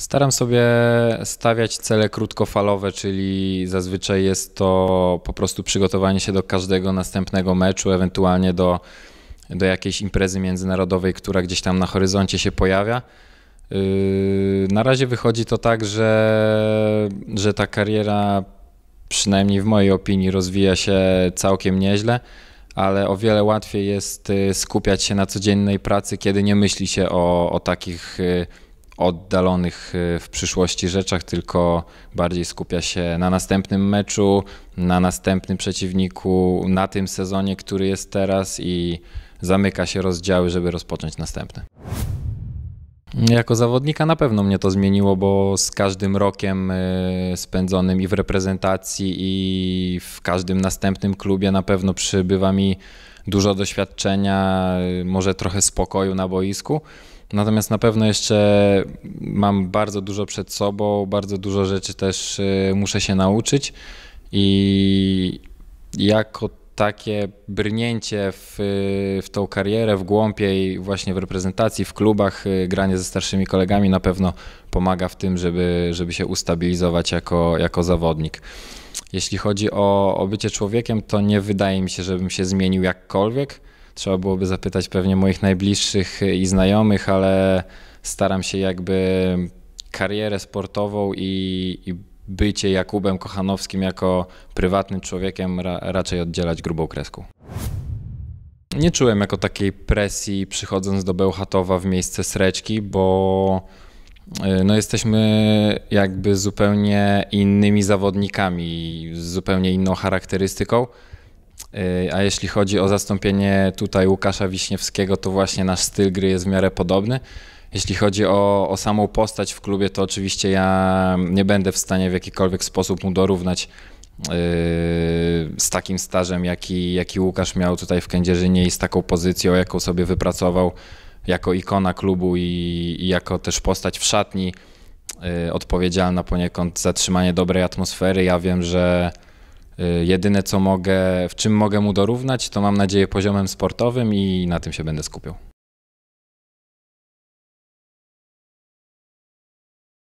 Staram sobie stawiać cele krótkofalowe, czyli zazwyczaj jest to po prostu przygotowanie się do każdego następnego meczu, ewentualnie do, do jakiejś imprezy międzynarodowej, która gdzieś tam na horyzoncie się pojawia. Yy, na razie wychodzi to tak, że, że ta kariera, przynajmniej w mojej opinii, rozwija się całkiem nieźle, ale o wiele łatwiej jest y, skupiać się na codziennej pracy, kiedy nie myśli się o, o takich y, oddalonych e, w przyszłości rzeczach, tylko bardziej skupia się na następnym meczu, na następnym przeciwniku, na tym sezonie, który jest teraz i zamyka się rozdziały, żeby rozpocząć następny. Jako zawodnika na pewno mnie to zmieniło, bo z każdym rokiem e, spędzonym i w reprezentacji, i w każdym następnym klubie na pewno przybywa mi dużo doświadczenia, e, może trochę spokoju na boisku Natomiast na pewno jeszcze mam bardzo dużo przed sobą, bardzo dużo rzeczy też y, muszę się nauczyć i jako takie brnięcie w, y, w tą karierę, w głąb i właśnie w reprezentacji, w klubach, y, granie ze starszymi kolegami na pewno pomaga w tym, żeby, żeby się ustabilizować jako, jako zawodnik. Jeśli chodzi o, o bycie człowiekiem, to nie wydaje mi się, żebym się zmienił jakkolwiek. Trzeba byłoby zapytać pewnie moich najbliższych i znajomych, ale staram się jakby karierę sportową i, i bycie Jakubem Kochanowskim jako prywatnym człowiekiem ra, raczej oddzielać grubą kreską. Nie czułem jako takiej presji przychodząc do Bełchatowa w miejsce Sreczki, bo y, no jesteśmy jakby zupełnie innymi zawodnikami, z zupełnie inną charakterystyką. Yy, a jeśli chodzi o zastąpienie tutaj Łukasza Wiśniewskiego, to właśnie nasz styl gry jest w miarę podobny. Jeśli chodzi o, o samą postać w klubie, to oczywiście ja nie będę w stanie w jakikolwiek sposób mu dorównać yy, z takim stażem, jaki, jaki Łukasz miał tutaj w Kędzierzynie i z taką pozycją, jaką sobie wypracował jako ikona klubu i, i jako też postać w szatni, yy, odpowiedzialna poniekąd za trzymanie dobrej atmosfery. Ja wiem, że Y, jedyne co mogę, w czym mogę mu dorównać, to mam nadzieję poziomem sportowym i na tym się będę skupiał.